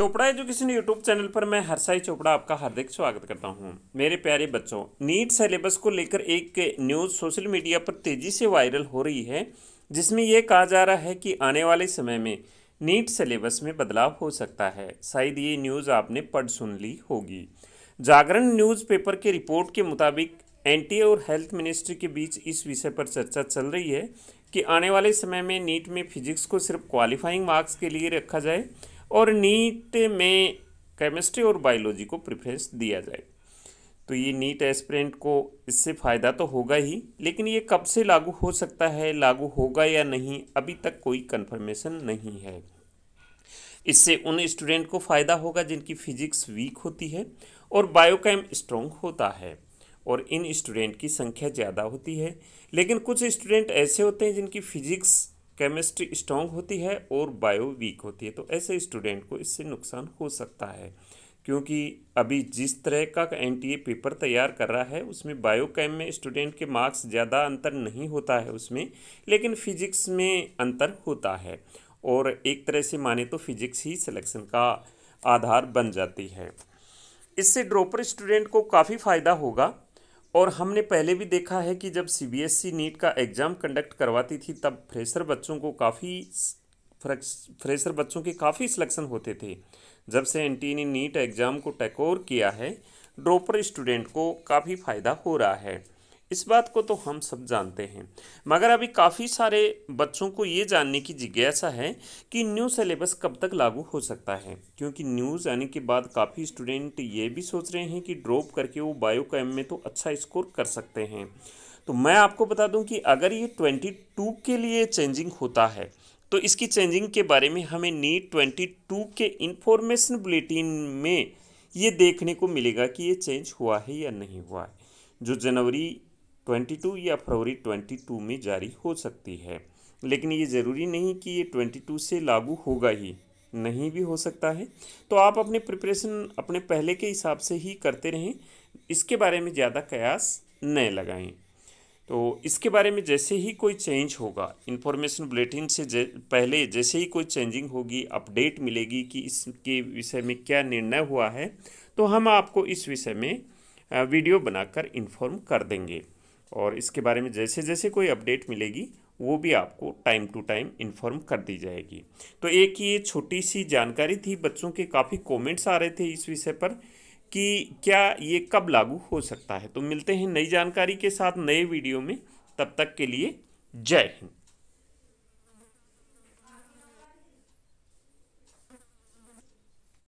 Chopra education YouTube channel पर मैं हरसाई चोपड़ा आपका हार्दिक स्वागत करता हूं मेरे प्यारे बच्चों नीट सिलेबस को लेकर एक न्यूज़ सोशल मीडिया पर तेज़ी से वायरल हो रही है जिसमें यह कहा जा रहा है कि आने वाले समय में नीट सिलेबस में बदलाव हो सकता है शायद ये न्यूज़ आपने पढ़ सुन ली होगी जागरण न्यूज़पेपर के रिपोर्ट के मुताबिक एन और हेल्थ मिनिस्ट्री के बीच इस विषय पर चर्चा चल रही है कि आने वाले समय में नीट में फिजिक्स को सिर्फ क्वालिफाइंग मार्क्स के लिए रखा जाए और नीट में केमिस्ट्री और बायोलॉजी को प्रेफरेंस दिया जाए तो ये नीट एस्परेंट को इससे फ़ायदा तो होगा ही लेकिन ये कब से लागू हो सकता है लागू होगा या नहीं अभी तक कोई कंफर्मेशन नहीं है इससे उन स्टूडेंट को फ़ायदा होगा जिनकी फिजिक्स वीक होती है और बायोकेम स्ट्रॉन्ग होता है और इन स्टूडेंट की संख्या ज़्यादा होती है लेकिन कुछ स्टूडेंट ऐसे होते हैं जिनकी फिजिक्स केमिस्ट्री स्ट्रॉन्ग होती है और बायो वीक होती है तो ऐसे स्टूडेंट को इससे नुकसान हो सकता है क्योंकि अभी जिस तरह का एन पेपर तैयार कर रहा है उसमें बायो कैम में स्टूडेंट के मार्क्स ज़्यादा अंतर नहीं होता है उसमें लेकिन फिजिक्स में अंतर होता है और एक तरह से माने तो फिजिक्स ही सिलेक्शन का आधार बन जाती है इससे ड्रॉपर स्टूडेंट को काफ़ी फ़ायदा होगा और हमने पहले भी देखा है कि जब सीबीएसई e नीट का एग्ज़ाम कंडक्ट करवाती थी तब फ्रेशर बच्चों को काफ़ी फ्रेशर बच्चों के काफ़ी सिलेक्शन होते थे जब से एन e ने नीट एग्ज़ाम को टैकोर किया है ड्रोपर स्टूडेंट को काफ़ी फ़ायदा हो रहा है इस बात को तो हम सब जानते हैं मगर अभी काफ़ी सारे बच्चों को ये जानने की जिज्ञासा है कि न्यू सिलेबस कब तक लागू हो सकता है क्योंकि न्यूज़ आने के बाद काफ़ी स्टूडेंट ये भी सोच रहे हैं कि ड्रॉप करके वो बायो कैम में तो अच्छा स्कोर कर सकते हैं तो मैं आपको बता दूं कि अगर ये 22 के लिए चेंजिंग होता है तो इसकी चेंजिंग के बारे में हमें नीट टू के इन्फॉर्मेशन बुलेटिन में ये देखने को मिलेगा कि ये चेंज हुआ है या नहीं हुआ है जो जनवरी 22 या फरवरी 22 में जारी हो सकती है लेकिन ये ज़रूरी नहीं कि ये 22 से लागू होगा ही नहीं भी हो सकता है तो आप अपने प्रिपरेशन अपने पहले के हिसाब से ही करते रहें इसके बारे में ज़्यादा कयास न लगाएं तो इसके बारे में जैसे ही कोई चेंज होगा इन्फॉर्मेशन बुलेटिन से जै, पहले जैसे ही कोई चेंजिंग होगी अपडेट मिलेगी कि इसके विषय में क्या निर्णय हुआ है तो हम आपको इस विषय में वीडियो बनाकर इन्फॉर्म कर देंगे और इसके बारे में जैसे जैसे कोई अपडेट मिलेगी वो भी आपको टाइम टू टाइम इन्फॉर्म कर दी जाएगी तो एक ये छोटी सी जानकारी थी बच्चों के काफ़ी कमेंट्स आ रहे थे इस विषय पर कि क्या ये कब लागू हो सकता है तो मिलते हैं नई जानकारी के साथ नए वीडियो में तब तक के लिए जय हिंद